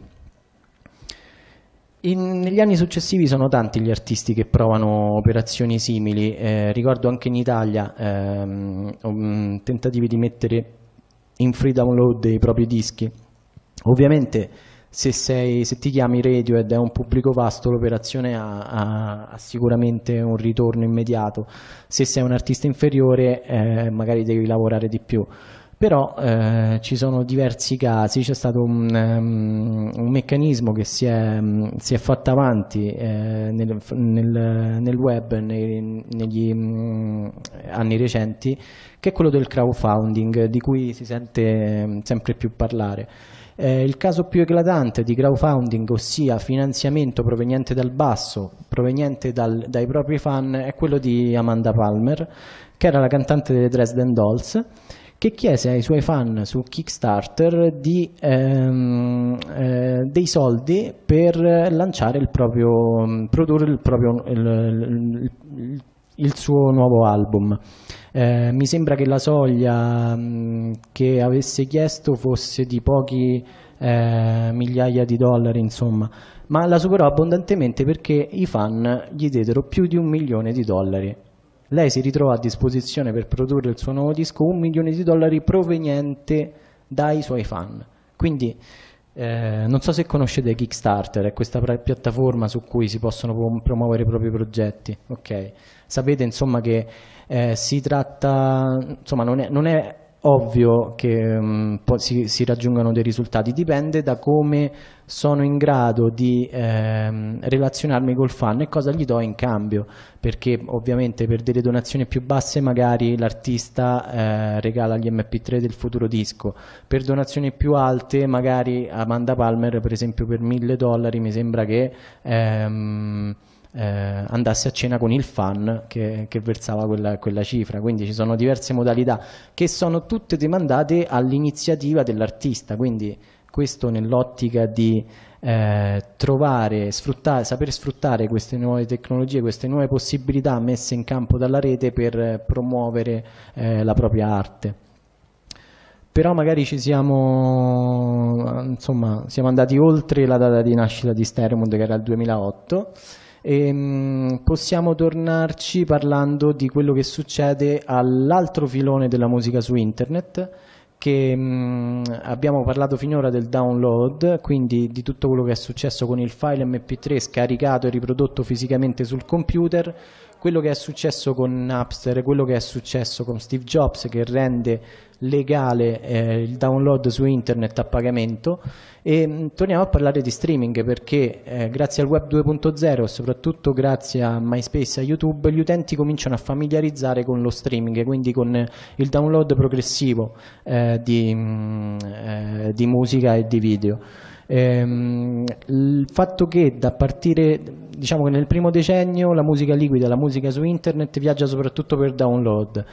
In, negli anni successivi sono tanti gli artisti che provano operazioni simili, eh, ricordo anche in Italia ehm, mm, tentativi di mettere in free download dei propri dischi. Ovviamente se, sei, se ti chiami Radiohead è un pubblico vasto, l'operazione ha, ha, ha, sicuramente un ritorno immediato, se sei un artista inferiore eh, magari devi lavorare di più però eh, ci sono diversi casi, c'è stato un, um, un, meccanismo che si è, um, si è fatto avanti eh, nel, nel, nel, web nei, negli um, anni recenti, che è quello del crowdfunding, di cui si sente mm, sempre più parlare. Eh, il caso più eclatante di crowdfunding, ossia finanziamento proveniente dal basso, proveniente dal, dai propri fan, è quello di Amanda Palmer, che era la cantante delle Dresden Dolls, che chiese ai suoi fan su Kickstarter di, ehm, eh, dei soldi per lanciare il proprio, produrre il, proprio, il, il, il suo nuovo album. Eh, mi sembra che la soglia mh, mm, che avesse chiesto fosse di pochi eh, migliaia di dollari, insomma, ma la superò abbondantemente perché i fan gli diedero più di un milione di dollari lei si ritrova a disposizione per produrre il suo nuovo disco un milione di dollari proveniente dai suoi fan. Quindi eh, non so se conoscete Kickstarter, è questa piattaforma su cui si possono promuovere i propri progetti. Okay. Sapete insomma che eh, si tratta, insomma non è, non è ovvio che um, si, si, raggiungano dei risultati, dipende da come sono in grado di ehm, relazionarmi col fan e cosa gli do in cambio, perché ovviamente per delle donazioni più basse magari l'artista eh, regala gli MP3 del futuro disco, per donazioni più alte magari Amanda Palmer per esempio per 1000 dollari mi sembra che... Ehm, eh, andassi a cena con il fan che, che versava quella, quella, cifra. Quindi ci sono diverse modalità che sono tutte demandate all'iniziativa dell'artista. Quindi questo nell'ottica di eh, trovare, sfruttare, saper sfruttare queste nuove tecnologie, queste nuove possibilità messe in campo dalla rete per eh, promuovere eh, la propria arte però magari ci siamo, insomma, siamo andati oltre la data di nascita di Stermund che era il 2008 e, ehm, possiamo tornarci parlando di quello che succede all'altro filone della musica su internet che mh, mm, abbiamo parlato finora del download, quindi di tutto quello che è successo con il file mp3 scaricato e riprodotto fisicamente sul computer, quello che è successo con Napster, quello che è successo con Steve Jobs che rende legale eh, il download su internet a pagamento e mh, mm, torniamo a parlare di streaming perché eh, grazie al web 2.0 e soprattutto grazie a MySpace e a YouTube gli utenti cominciano a familiarizzare con lo streaming quindi con il download progressivo eh, di, mh, mm, eh, di, musica e di video. Ehm, il fatto che da partire diciamo che nel primo decennio la musica liquida, la musica su internet viaggia soprattutto per download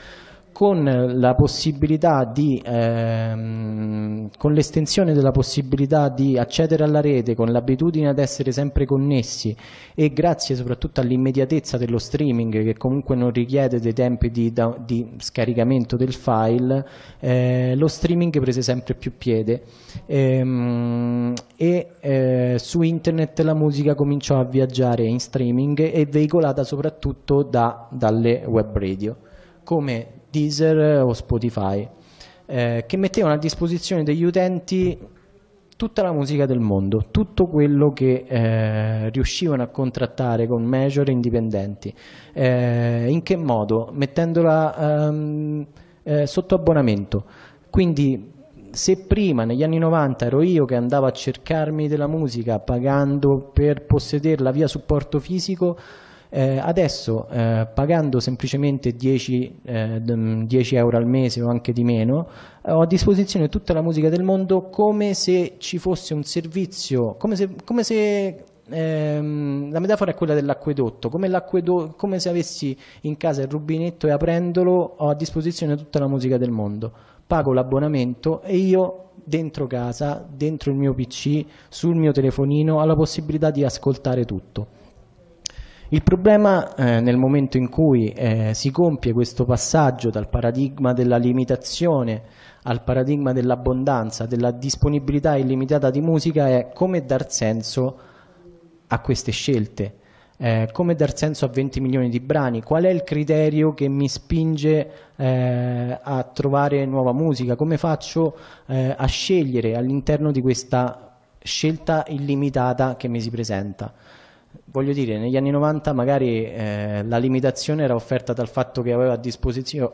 Ehm, con l'estensione ehm, della possibilità di accedere alla rete, con l'abitudine ad essere sempre connessi e grazie soprattutto all'immediatezza dello streaming che comunque non richiede dei tempi di, di scaricamento del file, eh, lo streaming prese sempre più piede ehm, e eh, su internet la musica cominciò a viaggiare in streaming e veicolata soprattutto da, dalle web radio come Deezer o Spotify, eh, che mettevano a disposizione degli utenti tutta la musica del mondo, tutto quello che eh, riuscivano a contrattare con major indipendenti. Eh, in che modo? Mettendola ehm, eh, sotto abbonamento. Quindi se prima negli anni 90 ero io che andavo a cercarmi della musica pagando per possederla via supporto fisico, eh, adesso eh, pagando semplicemente 10, eh, 10, euro al mese o anche di meno eh, ho a disposizione tutta la musica del mondo come se ci fosse un servizio, come se, come se ehm, la metafora è quella dell'acquedotto, come, come se avessi in casa il rubinetto e aprendolo ho a disposizione tutta la musica del mondo, pago l'abbonamento e io dentro casa, dentro il mio pc, sul mio telefonino ho la possibilità di ascoltare tutto. Il problema eh, nel momento in cui eh, si compie questo passaggio dal paradigma della limitazione al paradigma dell'abbondanza, della disponibilità illimitata di musica è come dar senso a queste scelte, eh, come dar senso a 20 milioni di brani, qual è il criterio che mi spinge eh, a trovare nuova musica, come faccio eh, a scegliere all'interno di questa scelta illimitata che mi si presenta voglio dire, negli anni 90 magari eh, la limitazione era offerta dal fatto che avevo a disposizione,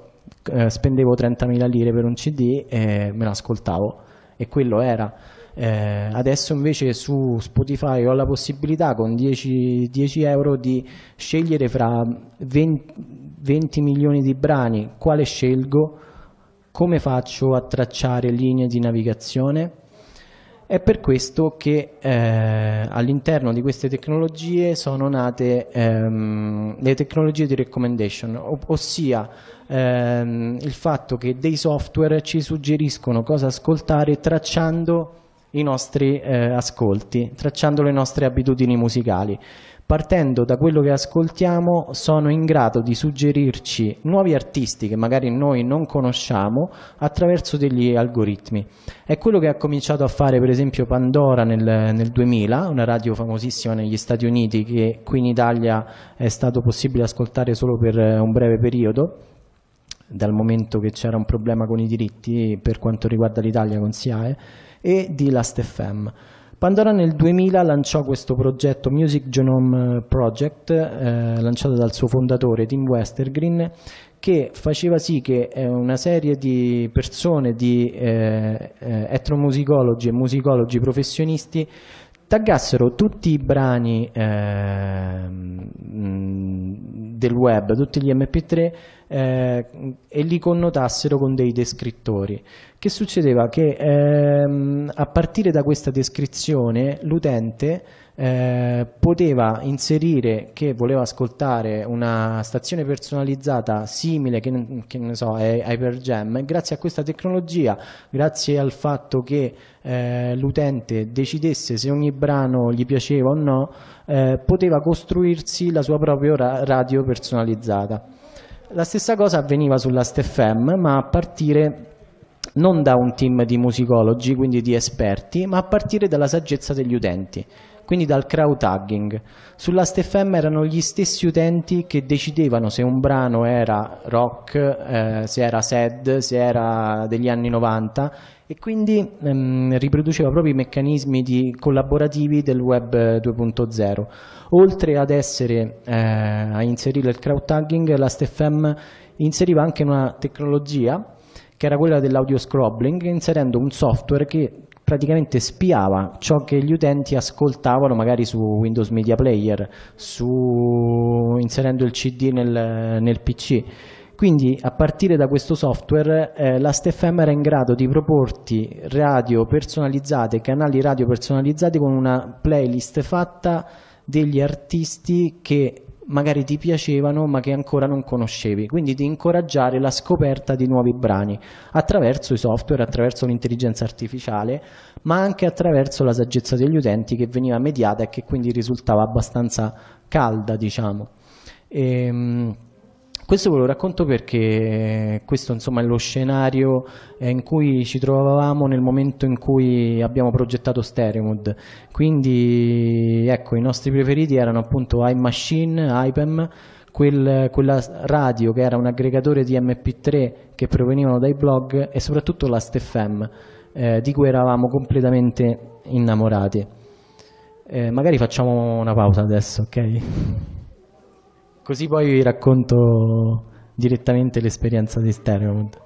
eh, spendevo 30.000 lire per un CD e me lo ascoltavo e quello era. Eh, adesso invece su Spotify ho la possibilità con 10, 10 euro di scegliere fra 20, 20 milioni di brani quale scelgo, come faccio a tracciare linee di navigazione è per questo che eh, all'interno di queste tecnologie sono nate ehm, le tecnologie di recommendation, ossia ehm, il fatto che dei software ci suggeriscono cosa ascoltare tracciando i nostri eh, ascolti, tracciando le nostre abitudini musicali partendo da quello che ascoltiamo sono in grado di suggerirci nuovi artisti che magari noi non conosciamo attraverso degli algoritmi. È quello che ha cominciato a fare per esempio Pandora nel, nel 2000, una radio famosissima negli Stati Uniti che qui in Italia è stato possibile ascoltare solo per eh, un breve periodo dal momento che c'era un problema con i diritti per quanto riguarda l'Italia con SIAE eh, e di Last FM. Pandora nel 2000 lanciò questo progetto Music Genome eh, Project, eh, lanciato dal suo fondatore Tim Westergreen, che faceva sì che eh, una serie di persone, di eh, eh, etnomusicologi e musicologi professionisti, taggassero tutti i brani eh, del web, tutti gli mp3 eh, e li connotassero con dei descrittori che succedeva? Che ehm, a partire da questa descrizione l'utente eh, poteva inserire che voleva ascoltare una stazione personalizzata simile che, che ne so, è Hypergem grazie a questa tecnologia, grazie al fatto che eh, l'utente decidesse se ogni brano gli piaceva o no, eh, poteva costruirsi la sua propria ra radio personalizzata. La stessa cosa avveniva sulla STFM, ma a partire non da un team di musicologi, quindi di esperti, ma a partire dalla saggezza degli utenti, quindi dal crowd tagging. Sulla FM erano gli stessi utenti che decidevano se un brano era rock, eh, se era sad, se era degli anni 90 e quindi ehm, riproduceva proprio i meccanismi collaborativi del web 2.0. Oltre ad essere eh, a inserire il crowd tagging, la STFM inseriva anche una tecnologia che era quella dell'audio scrobbling, inserendo un software che praticamente spiava ciò che gli utenti ascoltavano magari su Windows Media Player, su, inserendo il CD nel, nel, PC. Quindi a partire da questo software eh, la StFM era in grado di proporti radio personalizzate, canali radio personalizzati con una playlist fatta degli artisti che magari ti piacevano ma che ancora non conoscevi, quindi di incoraggiare la scoperta di nuovi brani attraverso i software, attraverso l'intelligenza artificiale, ma anche attraverso la saggezza degli utenti che veniva mediata e che quindi risultava abbastanza calda, diciamo. E, ehm, questo ve lo racconto perché eh, questo insomma, è lo scenario eh, in cui ci trovavamo nel momento in cui abbiamo progettato Stereomood. Quindi ecco, i nostri preferiti erano appunto iMachine, IPEM, quel, quella radio che era un aggregatore di MP3 che provenivano dai blog e soprattutto Last.fm eh, di cui eravamo completamente innamorati. Eh, magari facciamo una pausa adesso, ok? Così poi vi racconto direttamente l'esperienza di Stereomod.